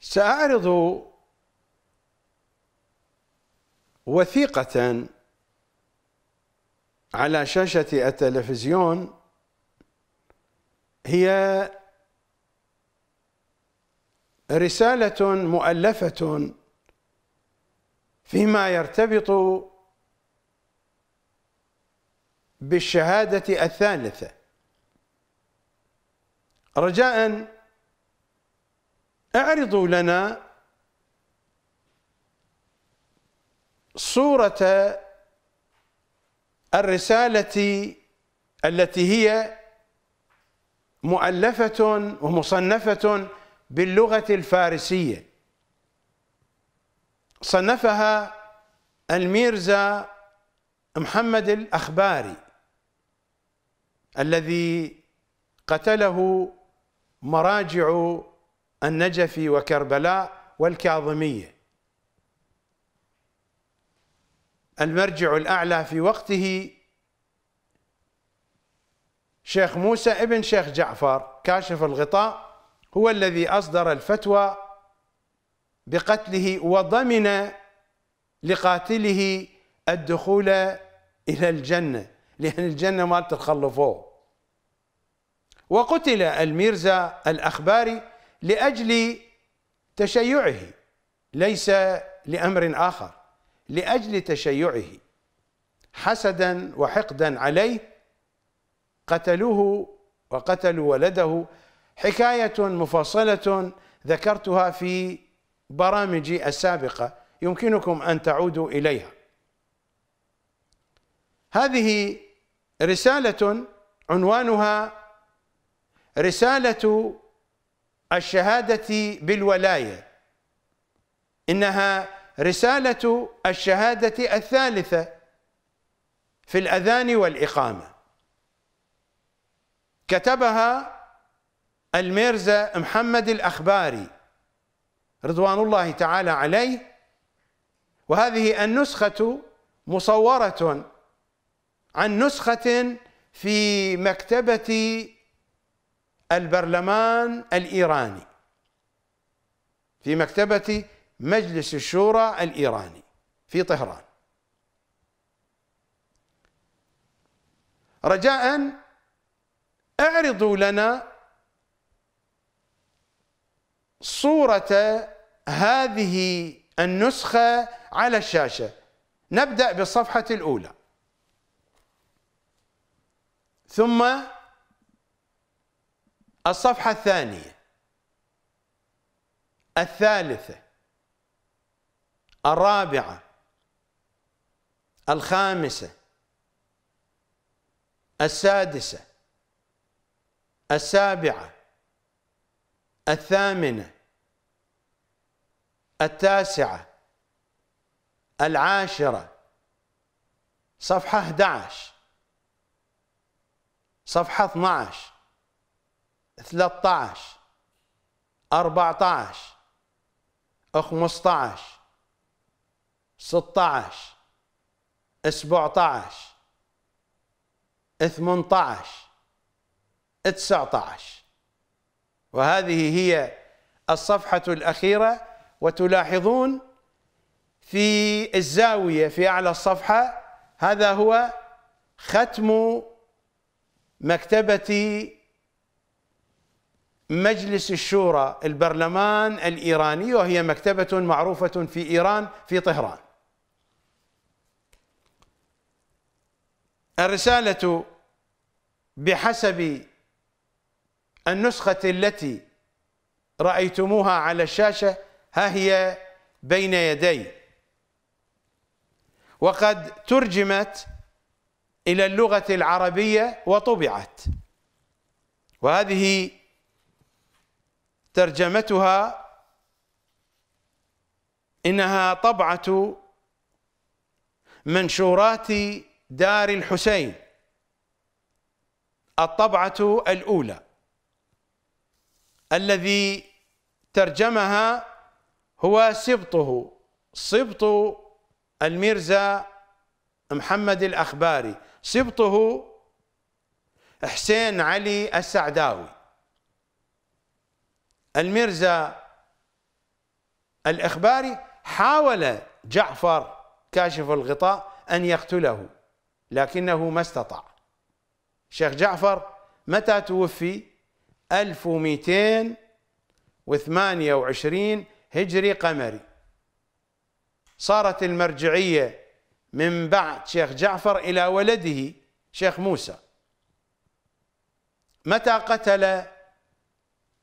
سأعرض وثيقة على شاشة التلفزيون هي رسالة مؤلفة فيما يرتبط بالشهادة الثالثة رجاءً اعرضوا لنا صورة الرسالة التي هي مؤلفة ومصنفة باللغة الفارسية صنفها الميرزا محمد الأخباري الذي قتله مراجع النجفي وكربلاء والكاظمية المرجع الأعلى في وقته شيخ موسى ابن شيخ جعفر كاشف الغطاء هو الذي أصدر الفتوى بقتله وضمن لقاتله الدخول إلى الجنة لأن الجنة ما تخلفوه وقتل الميرزا الأخباري لأجل تشيعه ليس لأمر آخر لأجل تشيعه حسدا وحقدا عليه قتلوه وقتلوا ولده حكاية مفصلة ذكرتها في برامجي السابقة يمكنكم أن تعودوا إليها هذه رسالة عنوانها رسالة الشهادة بالولاية إنها رسالة الشهادة الثالثة في الأذان والإقامة كتبها الميرزا محمد الأخباري رضوان الله تعالى عليه وهذه النسخة مصورة عن نسخة في مكتبة البرلمان الإيراني في مكتبة مجلس الشورى الإيراني في طهران رجاء اعرضوا لنا صورة هذه النسخة على الشاشة نبدأ بالصفحة الأولى ثم الصفحة الثانية الثالثة الرابعة الخامسة السادسة السابعة الثامنة التاسعة العاشرة صفحة 11 صفحة 12 13 14 15 16 17 18 19 وهذه هي الصفحة الأخيرة وتلاحظون في الزاوية في أعلى الصفحة هذا هو ختم مكتبة مجلس الشورى البرلمان الإيراني وهي مكتبة معروفة في إيران في طهران الرسالة بحسب النسخة التي رأيتموها على الشاشة ها هي بين يدي وقد ترجمت إلى اللغة العربية وطبعت وهذه ترجمتها إنها طبعة منشورات دار الحسين الطبعة الأولى الذي ترجمها هو سبطه سبط الميرزا محمد الأخباري سبطه حسين علي السعداوي الميرزا الإخباري حاول جعفر كاشف الغطاء أن يقتله لكنه ما استطاع شيخ جعفر متى توفي 1228 هجري قمري صارت المرجعية من بعد شيخ جعفر إلى ولده شيخ موسى متى قتل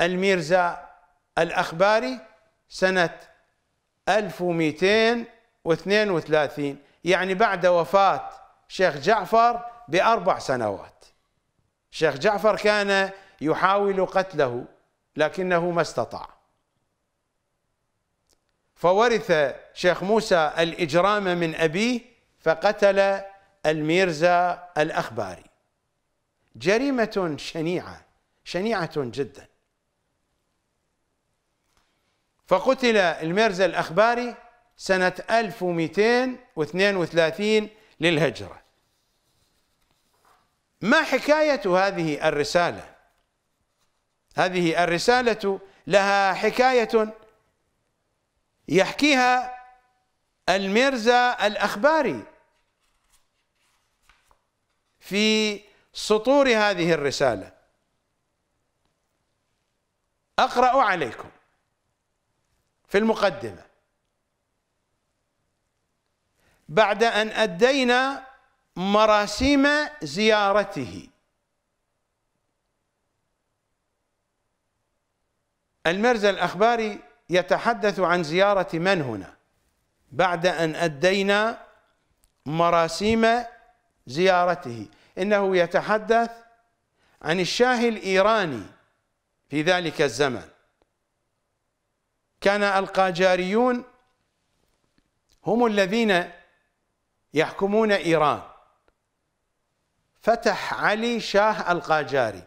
الميرزا الأخباري سنة 1232 يعني بعد وفاة شيخ جعفر بأربع سنوات شيخ جعفر كان يحاول قتله لكنه ما استطاع فورث شيخ موسى الإجرام من أبيه فقتل الميرزا الأخباري جريمة شنيعة شنيعة جدا فقتل الميرزا الأخباري سنة 1232 للهجرة ما حكاية هذه الرسالة هذه الرسالة لها حكاية يحكيها الميرزا الأخباري في سطور هذه الرسالة أقرأ عليكم في المقدمة بعد أن أدينا مراسيم زيارته المرزا الأخباري يتحدث عن زيارة من هنا بعد أن أدينا مراسيم زيارته إنه يتحدث عن الشاه الإيراني في ذلك الزمن كان القاجاريون هم الذين يحكمون إيران فتح علي شاه القاجاري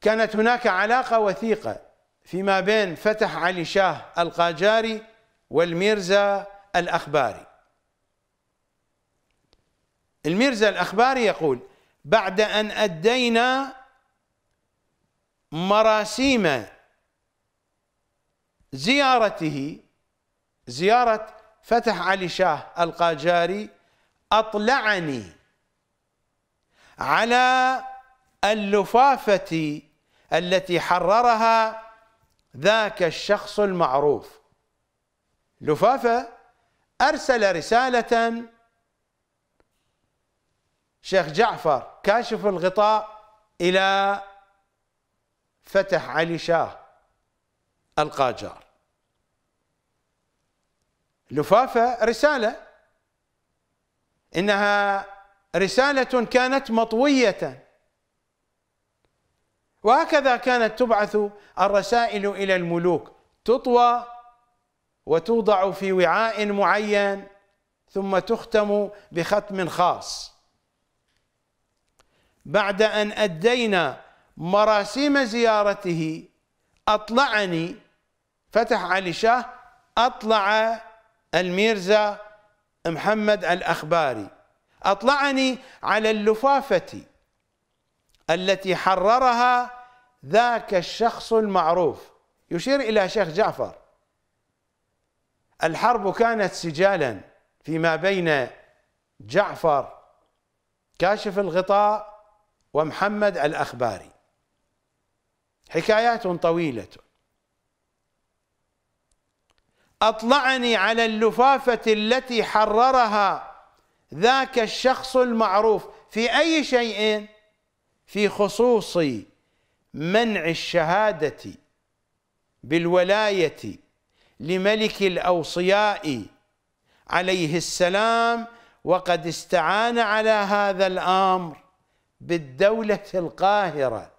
كانت هناك علاقة وثيقة فيما بين فتح علي شاه القاجاري والميرزا الأخباري الميرزا الأخباري يقول بعد أن أدينا مراسيم زيارته زيارة فتح علي شاه القاجاري أطلعني على اللفافة التي حررها ذاك الشخص المعروف لفافة أرسل رسالة شيخ جعفر كاشف الغطاء إلى فتح علي شاه القاجار لفافة رسالة إنها رسالة كانت مطوية وهكذا كانت تبعث الرسائل إلى الملوك تطوى وتوضع في وعاء معين ثم تختم بختم خاص بعد أن أدينا مراسيم زيارته أطلعني فتح علي شاه أطلع الميرزا محمد الأخباري أطلعني على اللفافة التي حررها ذاك الشخص المعروف يشير إلى شيخ جعفر الحرب كانت سجالا فيما بين جعفر كاشف الغطاء ومحمد الأخباري حكايات طويلة أطلعني على اللفافة التي حررها ذاك الشخص المعروف في أي شيء في خصوص منع الشهادة بالولاية لملك الأوصياء عليه السلام وقد استعان على هذا الأمر بالدولة القاهرة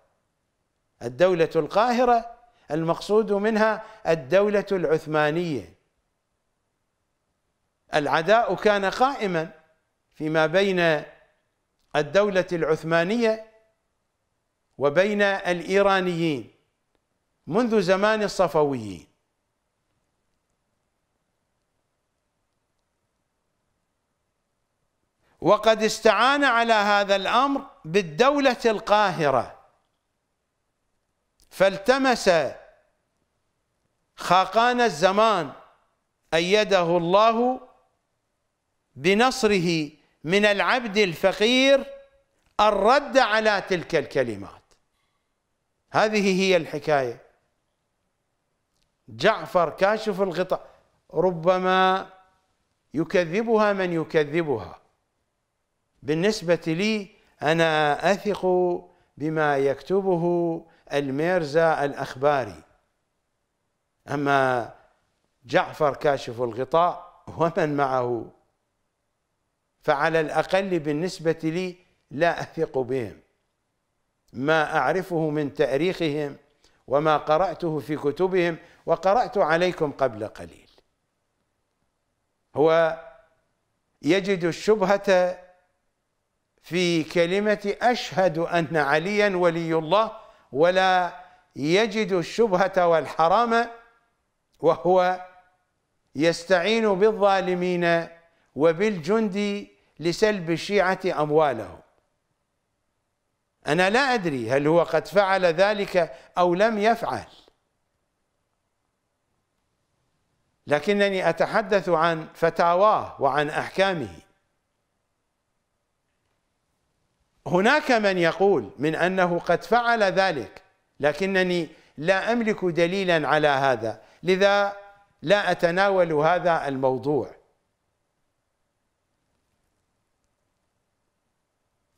الدولة القاهرة المقصود منها الدولة العثمانية العداء كان قائما فيما بين الدولة العثمانية وبين الإيرانيين منذ زمان الصفويين وقد استعان على هذا الأمر بالدولة القاهرة فالتمس خاقان الزمان أيده الله بنصره من العبد الفقير الرد على تلك الكلمات هذه هي الحكاية جعفر كاشف الغطاء ربما يكذبها من يكذبها بالنسبة لي أنا أثق بما يكتبه الميرزا الأخباري أما جعفر كاشف الغطاء ومن معه فعلى الأقل بالنسبة لي لا أثق بهم ما أعرفه من تأريخهم وما قرأته في كتبهم وقرأت عليكم قبل قليل هو يجد الشبهة في كلمة أشهد أن عليا ولي الله ولا يجد الشبهة والحرام وهو يستعين بالظالمين وبالجند لسلب الشيعة أموالهم أنا لا أدري هل هو قد فعل ذلك أو لم يفعل لكنني أتحدث عن فتاواه وعن أحكامه هناك من يقول من أنه قد فعل ذلك لكنني لا أملك دليلا على هذا لذا لا أتناول هذا الموضوع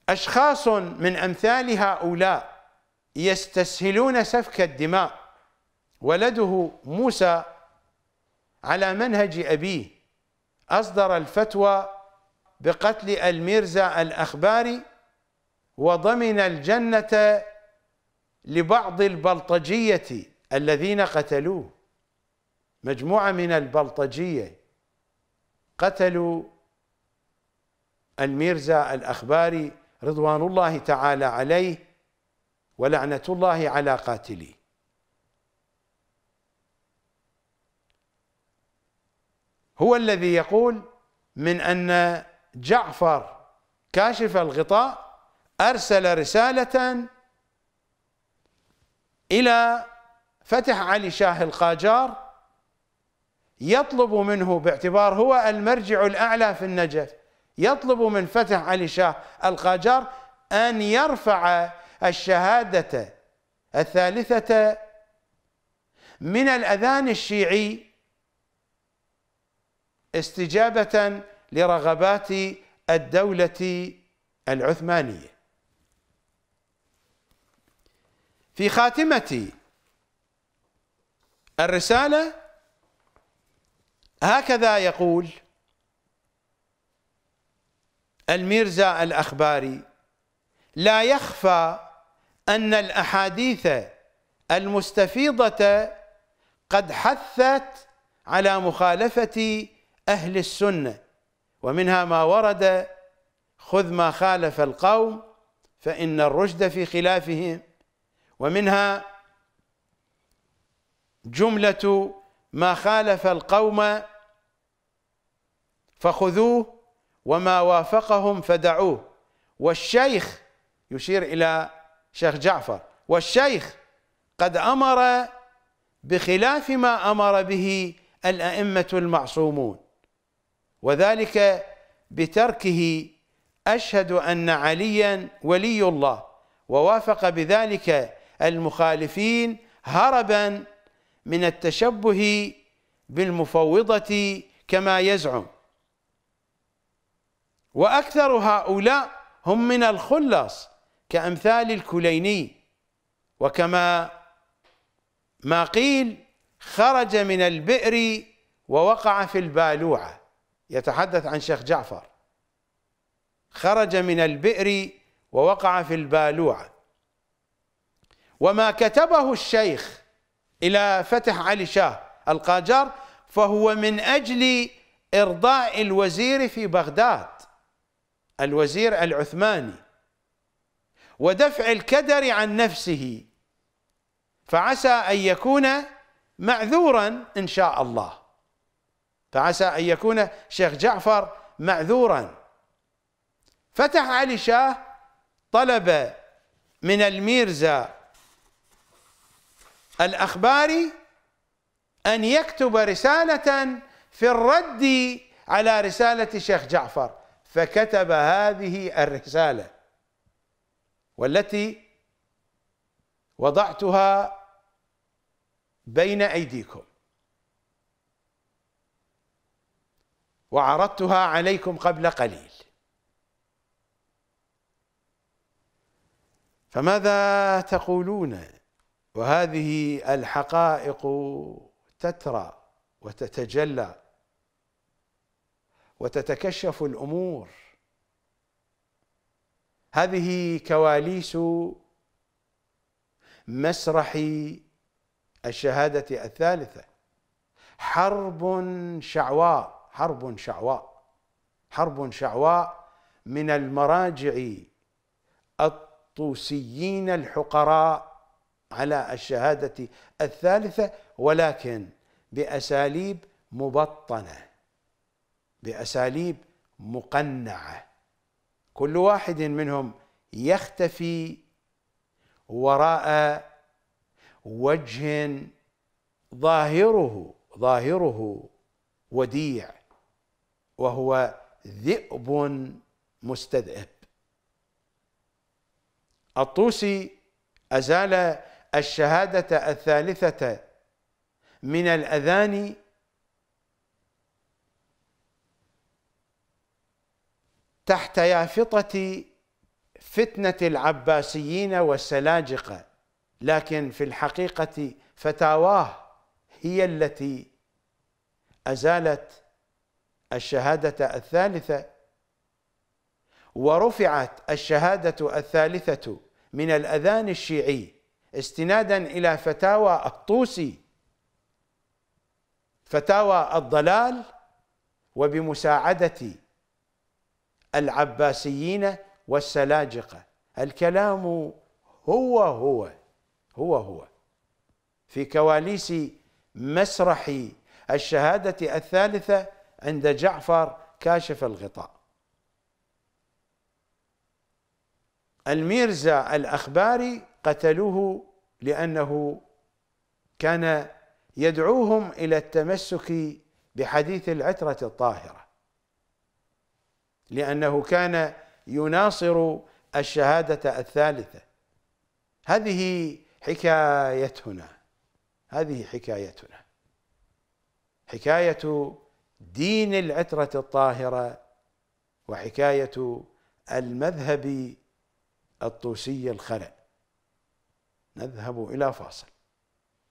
أشخاص من أمثال هؤلاء يستسهلون سفك الدماء ولده موسى على منهج أبيه أصدر الفتوى بقتل الميرزا الأخباري وضمن الجنة لبعض البلطجية الذين قتلوه مجموعة من البلطجية قتلوا الميرزا الأخباري رضوان الله تعالى عليه ولعنة الله على قاتليه هو الذي يقول من أن جعفر كاشف الغطاء أرسل رسالة إلى فتح علي شاه القاجار يطلب منه باعتبار هو المرجع الأعلى في النجف يطلب من فتح علي شاه القاجار أن يرفع الشهادة الثالثة من الأذان الشيعي استجابة لرغبات الدولة العثمانية في خاتمة الرسالة هكذا يقول الميرزا الأخباري لا يخفى أن الأحاديث المستفيضة قد حثت على مخالفة أهل السنة ومنها ما ورد خذ ما خالف القوم فإن الرشد في خلافهم ومنها جملة ما خالف القوم فخذوه وما وافقهم فدعوه والشيخ يشير إلى شيخ جعفر والشيخ قد أمر بخلاف ما أمر به الأئمة المعصومون وذلك بتركه أشهد أن عليا ولي الله ووافق بذلك المخالفين هربا من التشبه بالمفوضة كما يزعم وأكثر هؤلاء هم من الخلص كأمثال الكليني وكما ما قيل خرج من البئر ووقع في البالوعة يتحدث عن شيخ جعفر خرج من البئر ووقع في البالوعة وما كتبه الشيخ إلى فتح علي شاه القاجار فهو من أجل إرضاء الوزير في بغداد الوزير العثماني ودفع الكدر عن نفسه فعسى أن يكون معذورا إن شاء الله فعسى أن يكون شيخ جعفر معذورا فتح علي شاه طلب من الميرزا الأخباري أن يكتب رسالة في الرد على رسالة الشيخ جعفر فكتب هذه الرسالة والتي وضعتها بين أيديكم وعرضتها عليكم قبل قليل فماذا تقولون وهذه الحقائق تترى وتتجلى وتتكشف الامور هذه كواليس مسرح الشهاده الثالثه حرب شعواء حرب شعواء حرب شعواء من المراجع الطوسيين الحقراء على الشهادة الثالثة ولكن بأساليب مبطنة بأساليب مقنعة كل واحد منهم يختفي وراء وجه ظاهره ظاهره وديع وهو ذئب مستذئب الطوسي ازال الشهادة الثالثة من الأذان تحت يافطة فتنة العباسيين والسلاجقة لكن في الحقيقة فتاواه هي التي أزالت الشهادة الثالثة ورفعت الشهادة الثالثة من الأذان الشيعي استنادا إلى فتاوى الطوسي فتاوى الضلال وبمساعدة العباسيين والسلاجقة الكلام هو هو هو هو في كواليس مسرح الشهادة الثالثة عند جعفر كاشف الغطاء الميرزا الأخباري قتلوه لأنه كان يدعوهم إلى التمسك بحديث العترة الطاهرة لأنه كان يناصر الشهادة الثالثة هذه حكايتنا هذه حكايتنا حكاية دين العترة الطاهرة وحكاية المذهب الطوسي الخلق نذهب إلى فاصل